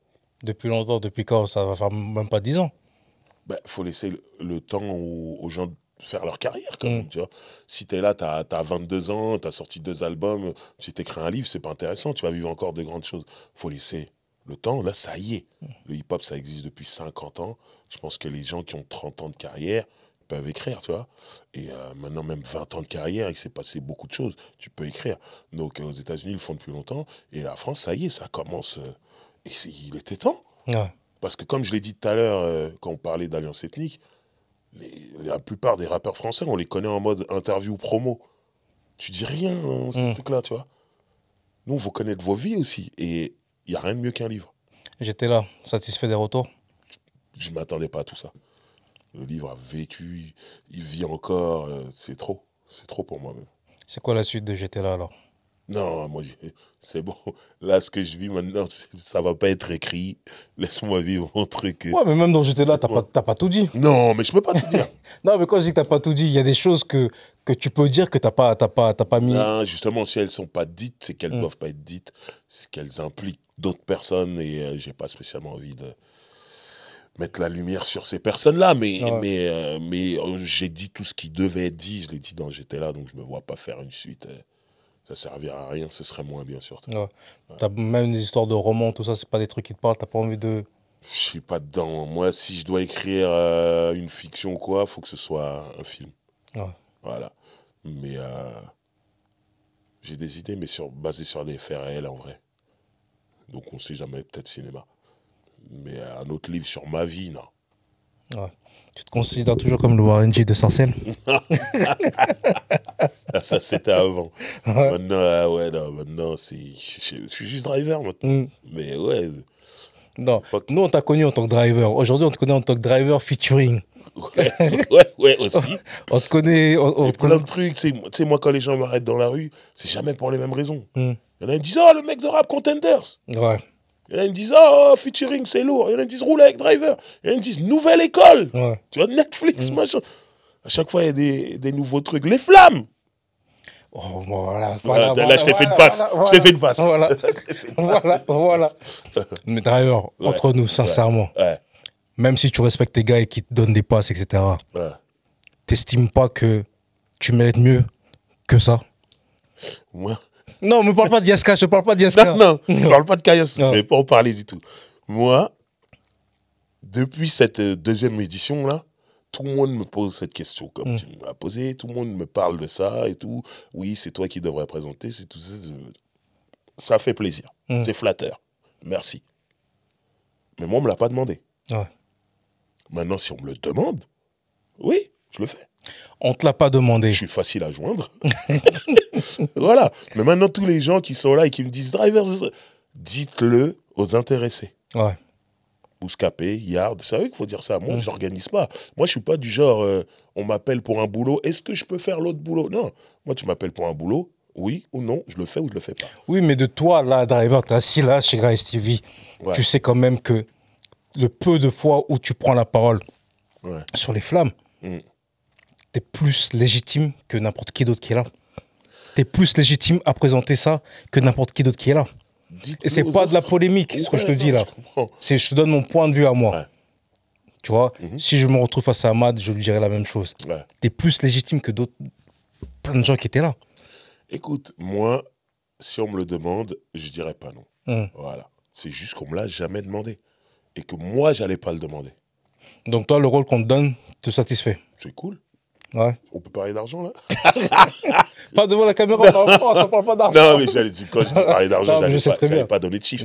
Depuis longtemps, depuis quand Ça va faire même pas dix ans. Il bah, faut laisser le, temps aux, aux gens faire leur carrière quand mm. même, tu vois. Si t'es là, t'as as 22 ans, t'as sorti deux albums, si t'écris un livre, c'est pas intéressant, tu vas vivre encore de grandes choses. Faut laisser le temps, là, ça y est. Mm. Le hip-hop, ça existe depuis 50 ans. Je pense que les gens qui ont 30 ans de carrière peuvent écrire, tu vois. Et euh, maintenant, même 20 ans de carrière, il s'est passé beaucoup de choses, tu peux écrire. Donc, euh, aux États-Unis, ils le font depuis longtemps. Et la France, ça y est, ça commence. Euh, et il était temps. Parce que, comme je l'ai dit tout à l'heure, quand on parlait d'alliance ethnique, la plupart des rappeurs français, on les connaît en mode interview promo. Tu dis rien, hein, ce mm. truc-là, tu vois. Nous, vous connaît de vos vies aussi. Et il n'y a rien de mieux qu'un livre. J'étais là, satisfait des retours. Je ne m'attendais pas à tout ça. Le livre a vécu, il vit encore. Euh, c'est trop. C'est trop pour moi-même. C'est quoi la suite de J'étais là alors non, moi, c'est bon. Là, ce que je vis maintenant, ça va pas être écrit. Laisse-moi vivre mon truc. Ouais, mais même dans j'étais là, t'as pas, pas tout dit. Non, mais je peux pas tout dire. non, mais quand je dis que tu t'as pas tout dit, il y a des choses que, que tu peux dire que t'as pas, pas, mis. Non, justement, si elles sont pas dites, c'est qu'elles ne mm. doivent pas être dites, c'est qu'elles impliquent d'autres personnes et euh, j'ai pas spécialement envie de mettre la lumière sur ces personnes-là, mais, ah mais, euh, mais euh, j'ai dit tout ce qui devait être dit, je l'ai dit dans J'étais là, donc je me vois pas faire une suite ça servira à rien, ce serait moins bien sûr. Ouais. As même des histoires de romans, tout ça, c'est pas des trucs qui te parlent, t'as pas envie de. Je suis pas dedans. Moi, si je dois écrire euh, une fiction ou quoi, faut que ce soit un film. Voilà. Mais euh, j'ai des idées, mais sur, basées sur des faits réels en vrai. Donc on sait jamais, peut-être cinéma. Mais euh, un autre livre sur ma vie, non. Tu te considères toujours comme le Warren G de Sarcelles ah, Ça, c'était avant. Maintenant, ah non, maintenant, je, suis juste driver maintenant. Mm. Mais ouais. Non, nous, on t'a connu en tant que driver. Aujourd'hui, on te connaît en tant que driver featuring. Ouais, ouais, aussi. on te connaît. On, te de trucs. Tu sais, moi, quand les gens m'arrêtent dans la rue, c'est jamais pour les mêmes raisons. Mm. Il y en a qui me disent Oh, le mec de rap Contenders Ouais. Il y en a qui disent oh, oh, featuring, c'est lourd. Il y en a qui disent Roule avec Driver. Il y en a qui disent Nouvelle école. Tu vois, Netflix, mm. machin. À chaque fois, il y a des, des nouveaux trucs. Les flammes. Oh, voilà, voilà, là, je t'ai fait une passe. je t'ai fait une passe. Voilà, voilà, voilà. Mais d'ailleurs, entre nous, sincèrement, même si tu respectes tes gars et qu'ils te donnent des passes, etc., t'estimes pas que tu mérites mieux que ça Moi, non, on ne parle pas de je ne parle pas de Non, non, je ne parle pas de Kayas, mais pas en parler du tout. Moi, depuis cette euh, deuxième édition-là, tout le monde me pose cette question, comme mm. tu m'as posé, tout le monde me parle de ça et tout. Oui, c'est toi qui devrais présenter, c'est tout ça. Ça fait plaisir, mm. c'est flatteur. Merci. Mais moi, on ne me l'a pas demandé. Maintenant, si on me le demande, oui, je le fais. On ne te l'a pas demandé. Je suis facile à joindre. voilà. Mais maintenant, tous les gens qui sont là et qui me disent driver, dites-le aux intéressés. Ouais. Bouscapé, Yard. ça veut qu'il faut dire ça. Moi, mm. j'organise je n'organise pas. Moi, je suis pas du genre, euh, on m'appelle pour un boulot. Est-ce que je peux faire l'autre boulot Non. Moi, tu m'appelles pour un boulot. Oui ou non, je le fais ou je le fais pas. Oui, mais de toi, là, driver, tu assis là chez Grace TV. Tu sais quand même que le peu de fois où tu prends la parole sur les flammes, mm t'es plus légitime que n'importe qui d'autre qui est là. T'es plus légitime à présenter ça que n'importe qui d'autre qui est là. Et c'est pas de la polémique, ce que je te dis là. Je, je te donne mon point de vue à moi. Tu vois, mhm. si je me retrouve face à Ahmad, je lui dirais la même chose. T'es plus légitime que d'autres, plein de gens qui étaient là. Écoute, moi, si on me le demande, je dirais pas non. Hum. Voilà. C'est juste qu'on me l'a jamais demandé. Et que moi, j'allais pas le demander. Donc toi, le rôle qu'on te donne te satisfait C'est cool. On peut parler d'argent, là Pas devant la caméra, on parle pas d'argent. Non, mais j'allais dire, quand je parler d'argent, j'allais pas, bien. pas donner de chiffres.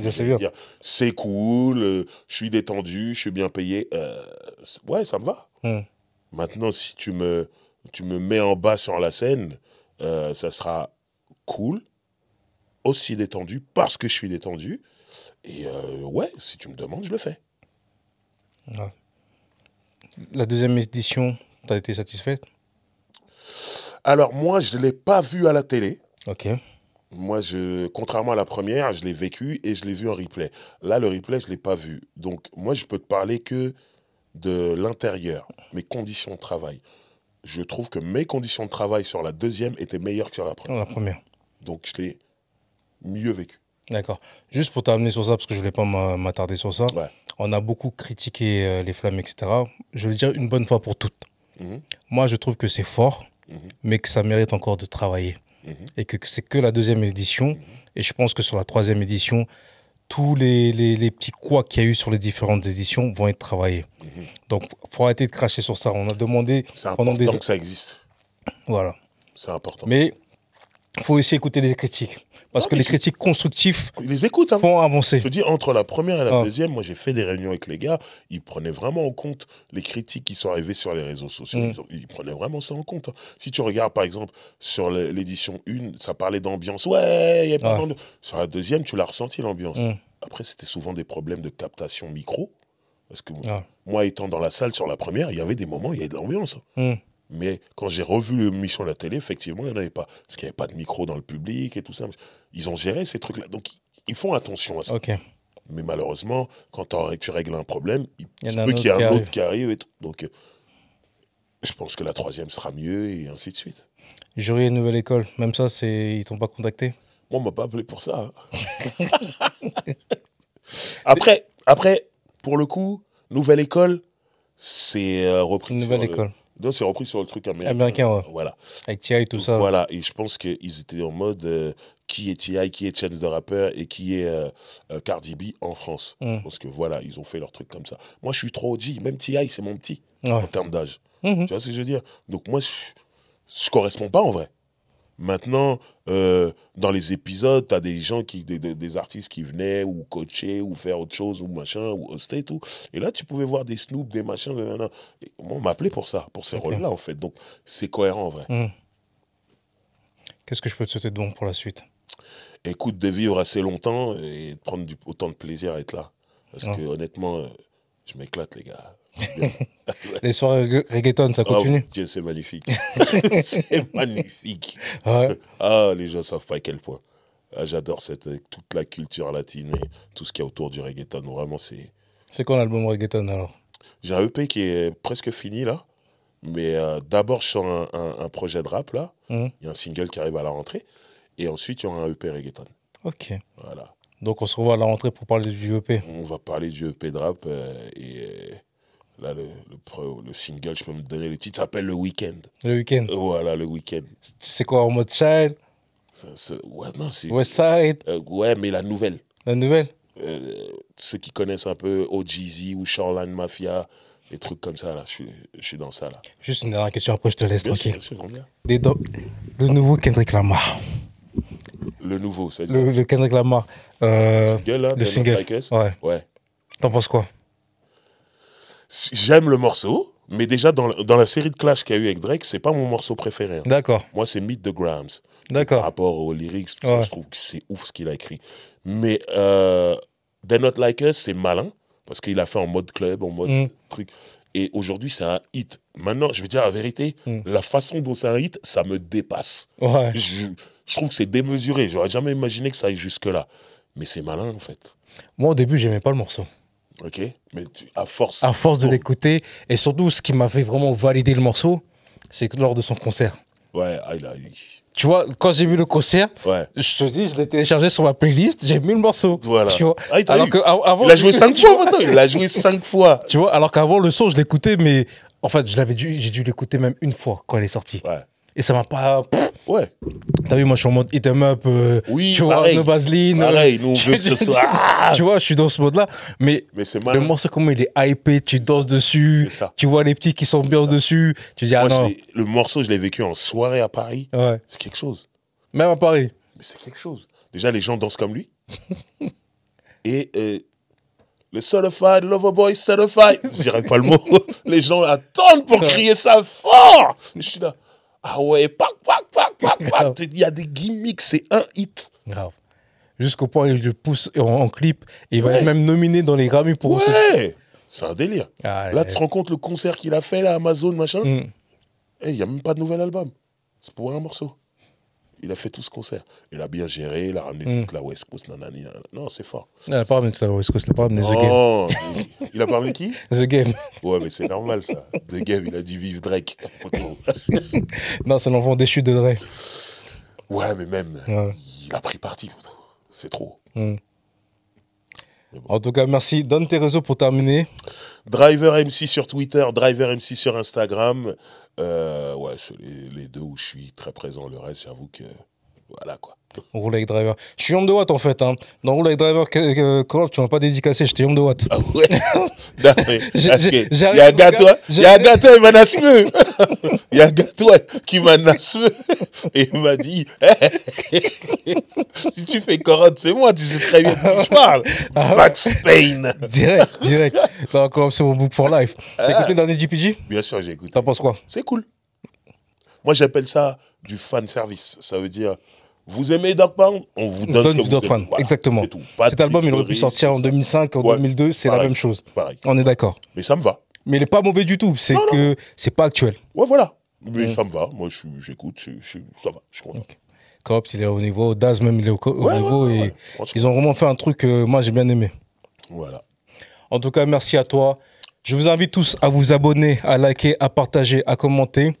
c'est cool, euh, je suis détendu, je suis bien payé. Euh, ouais, ça me va. Hmm. Maintenant, si tu me, tu me mets en bas sur la scène, euh, ça sera cool, aussi détendu, parce que je suis détendu. Et ouais, si tu me demandes, je le fais. La deuxième édition, t'as été satisfaite alors, moi, je ne l'ai pas vu à la télé. Ok. Moi, je, contrairement à la première, je l'ai vécu et je l'ai vu en replay. Là, le replay, je ne l'ai pas vu. Donc, moi, je peux te parler que de l'intérieur, mes conditions de travail. Je trouve que mes conditions de travail sur la deuxième étaient meilleures que sur la première. Donc, je l'ai mieux vécu. D'accord. Juste pour t'amener sur ça, parce que je ne voulais pas m'attarder sur ça. On a beaucoup critiqué euh, les flammes, etc. Je veux dire une bonne fois pour toutes. Mhm. Moi, je trouve que c'est fort Mhm. mais que ça mérite encore de travailler. Mhm. Et que c'est que la deuxième édition. Mhm. Et je pense que sur la troisième édition, tous les, petits quoi qu'il y a eu sur les différentes éditions vont être travaillés. Donc, il faut arrêter de cracher sur ça. On a demandé pendant des... que ça existe. Voilà. C'est important. Mais faut aussi écouter les critiques. Parce que les critiques constructives les écoutent, hein. font avancer. Je veux dis, entre la première et la ah. deuxième, moi j'ai fait des réunions avec les gars, ils prenaient vraiment en compte les critiques qui sont arrivées sur les réseaux sociaux. Mm. Ils, prenaient vraiment ça en compte. Hein. Si tu regardes par exemple sur l'édition 1, ça parlait d'ambiance. Ouais, il y a pas ah. de. Sur la deuxième, tu l'as ressenti l'ambiance. Mm. Après, c'était souvent des problèmes de captation micro. Parce que ah. moi, étant dans la salle sur la première, il y avait des moments, où il y avait de l'ambiance. Hein. Mm. Mais quand j'ai revu l'émission à la télé, effectivement, il n'y en avait pas. Parce qu'il n'y avait pas de micro dans le public et tout ça. Ils ont géré ces trucs-là. Donc, ils font attention à ça. Mais malheureusement, quand tu règles un problème, il, il y qu'il y ait un autre qui arrive. Et Donc, euh, je pense que la troisième sera mieux et ainsi de suite. Jury une Nouvelle École, même ça, ils ils t'ont pas contacté Moi, on m'a pas appelé pour ça. Hein. après, après, pour le coup, Nouvelle École, c'est euh, repris. Nouvelle École. Donc, c'est repris sur le truc américain. Américain, Voilà. Avec T.I. et tout, ça. Voilà. Et je pense qu'ils étaient en mode euh, qui est T.I., qui est Chance de Rapper et qui est euh, euh, Cardi B en France. Mm. Je pense que voilà, ils ont fait leur truc comme ça. Moi, je suis trop OG. Même T.I., c'est mon petit en termes d'âge. Mm-hmm. Tu vois ce que je veux dire Donc, moi, je, ne correspond pas en vrai. Maintenant, euh, dans les épisodes, tu as des gens, qui, des, artistes qui venaient ou coacher ou faire autre chose ou machin, ou hoster et tout. Et là, tu pouvais voir des snoops, des machins. on m'appelait pour ça, pour ces rôles-là, en fait. Donc, c'est cohérent, en vrai. Hmm. Qu'est-ce que je peux te souhaiter donc, pour la suite Écoute, de vivre assez longtemps et de prendre du, autant de plaisir à être là. Parce que honnêtement, euh, je m'éclate, les gars. Les soirées reggaeton, ça ah continue. Oh, c'est magnifique. c'est magnifique. Ah, les gens savent pas à quel point. Ah, j'adore cette toute la culture latine et tout ce qu'il y a autour du reggaeton. Vraiment, c'est. C'est quoi l'album reggaeton alors J'ai un EP qui est presque fini là. Mais euh, d'abord, je sors un, projet de rap là. Hum. Il y a un single qui arrive à la rentrée. Et ensuite, il y aura un EP reggaeton. Ok. Voilà. Donc, on se revoit à la rentrée pour parler du EP. On va parler du EP de rap euh, et euh, Là, le, le, single, je peux me donner le titre, s'appelle Le Weekend. Le Weekend. Voilà, Le Weekend. C'est quoi, mode Child ça, ouais, non, c'est. Westside. Euh, ouais, mais la nouvelle. La nouvelle euh, Ceux qui connaissent un peu OGZ ou Shoreline Mafia, des trucs comme ça, là. Je, je suis dans ça, là. Juste une dernière question, après je te laisse tranquille. Des Le nouveau Kendrick Lamar. Le nouveau, c'est-à-dire le, Kendrick Lamar. le euh, single, là, le single. Ouais. ouais. T'en penses quoi j'aime le morceau, mais déjà dans, dans la série de clash qu'il y a eu avec Drake, c'est pas mon morceau préféré. Hein. D'accord. Moi, c'est Meet the Grams. D'accord. Par rapport aux lyrics, ça, je trouve que c'est ouf ce qu'il a écrit. Mais euh, They're Not Like Us, c'est malin, parce qu'il a fait en mode club, en mode mm. truc. Et aujourd'hui, c'est un hit. Maintenant, je vais dire la vérité, mm. la façon dont c'est un hit, ça me dépasse. Ouais. Je, je, trouve que c'est démesuré. J'aurais jamais imaginé que ça aille jusque-là. Mais c'est malin, en fait. Moi, au début, j'aimais pas le morceau. Ok, mais à force. À force de l'écouter, et surtout, ce qui m'a fait vraiment valider le morceau, c'est lors de son concert. Ouais, ah, il a. Tu vois, quand j'ai vu le concert, je te dis, je l'ai téléchargé sur ma playlist, j'ai mis le morceau. Voilà. Tu vois. Ah, alors il a joué cinq fois, il a joué cinq fois. Tu vois, alors qu'avant le son, je l'écoutais, mais en fait, je l'avais dû, j'ai dû l'écouter même une fois quand elle est sortie et ça m'a pas. Ouais. T'as vu, moi, je suis en mode hit up, euh, oui, tu vois, no vaseline. Pareil, euh, nous, veut que ce soit. tu vois, je suis dans ce mode-là. Mais, le morceau, comment il est hypé, tu danses dessus, tu vois les petits qui sont bien dessus. Tu dis, ah non. Le morceau, je l'ai vécu en soirée à Paris. Ouais. C'est quelque chose. Même à Paris. Mais c'est quelque chose. Déjà, les gens dansent comme lui. Et euh, le certified lover boy je dirais pas le mot. les gens attendent pour crier ça fort. Mais je suis là. Ah ouais, pac, Il y a des gimmicks, c'est un hit. Grave. Jusqu'au point où je pousse en, clip il va être même nominé dans les Grammy pour. Ouais! C'est un délire. Ah, là, tu te rends compte le concert qu'il a fait, là, Amazon, machin. Mm. Et eh, Il n'y a même pas de nouvel album. C'est pour un morceau il a fait tout ce concert. Il a bien géré, il a ramené hmm. toute la West Coast, Non, c'est fort. Il a pas ramené toute la West Coast, il a pas ramené The Game. il a pas ramené qui The Game. Ouais, mais c'est normal ça. The Game, il a dit vive Drake. non, c'est l'enfant déchu de Drake. Ouais, mais même, il a pris parti. C'est trop. Hmm. En tout cas, merci. Donne tes réseaux pour terminer. Driver MC sur Twitter, Driver MC sur Instagram. Euh, ouais, les, les, deux où je suis très présent. Le reste, j'avoue que voilà quoi. Roule avec Driver. Je suis homme de Watt en fait. Hein. Dans Roule avec Driver euh, Corp, tu m'as pas dédicacé, j'étais homme de Watt. Ah ouais non, mais, Il y a un gars, toi, il y a un gars, toi, il m'a Il y a un qui m'a nasmé. Et il m'a dit Si tu fais Corp, c'est moi, tu sais très bien de qui je parle. Ah Max Payne. Direct, direct. Non, c'est mon bout pour life. Ah. T'as écouté le dernier JPG Bien sûr, j'ai écouté. T'en penses quoi C'est cool. Moi, j'appelle ça du fan service. Ça veut dire vous aimez Dark On vous donne, ce que vous Exactement. Cet album, il aurait pu sortir en 2005, en 2002, c'est la même chose. On est d'accord. Mais ça me va. Mais il n'est pas mauvais du tout, c'est que c'est pas actuel. Ouais, voilà. Mais mm. ça me va. Moi, j'écoute, ça va, je suis content. il est au niveau, Daz même, il est au, niveau. et ils ont vraiment fait un truc que euh, moi, j'ai bien aimé. Voilà. En tout cas, merci à toi. Je vous invite tous à vous abonner, à liker, à partager, à commenter.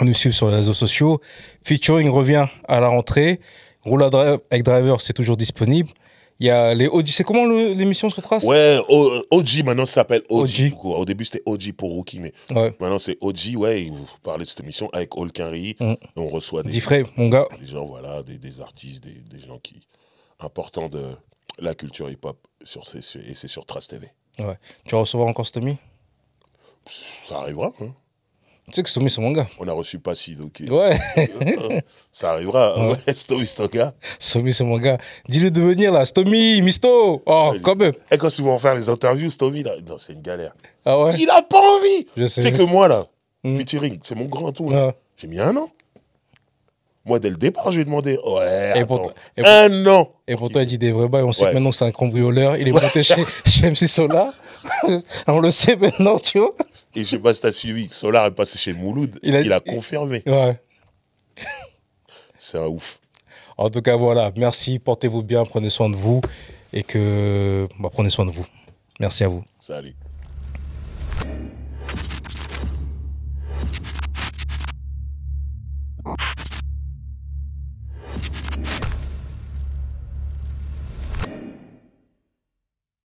On nous suit sur les réseaux sociaux. Featuring revient à la rentrée. Roule avec Driver, c'est toujours disponible. Il y a les OG. C'est comment l'émission se trace Ouais, OG maintenant ça s'appelle OG. Au début c'était OG pour Rookie, mais maintenant c'est OG. Ouais, vous parlez de cette émission avec All mm. On reçoit des, gens, voilà, des, artistes, des, gens qui importants de la culture hip-hop sur, et c'est sur Trace TV. Ouais. Tu vas recevoir encore Stomy Ça arrivera. Hein. Tu sais que Stomy, c'est mon gars. On a reçu si donc. Euh, ouais. ça arrivera. Hein. Ouais. Stomy, c'est ton gars. Stomy, c'est mon gars. dis le de venir, là. Stomy, Misto. Oh, quand même. Et eh, quand ils vont faire les interviews, Stomy, là. Non, c'est une galère. Ah ouais Il a pas envie. Tu sais que moi, là, hmm. featuring, c'est mon grand tour. Ah. J'ai mis un an. Moi, dès le départ, je lui ai demandé. Ouais, et un an. Et pourtant, il dit des vrais bails. On sait que maintenant, c'est un cambrioleur. Il est monté chez, chez MC Solar. On le sait maintenant, tu vois. Et je sais pas si t'as suivi, Solar est passé chez Mouloud. Il a, confirmé. Ouais. C'est un ouf. En tout cas, voilà. Merci, portez-vous bien, prenez soin de vous. Et que. Bah, prenez soin de vous. Merci à vous. Salut.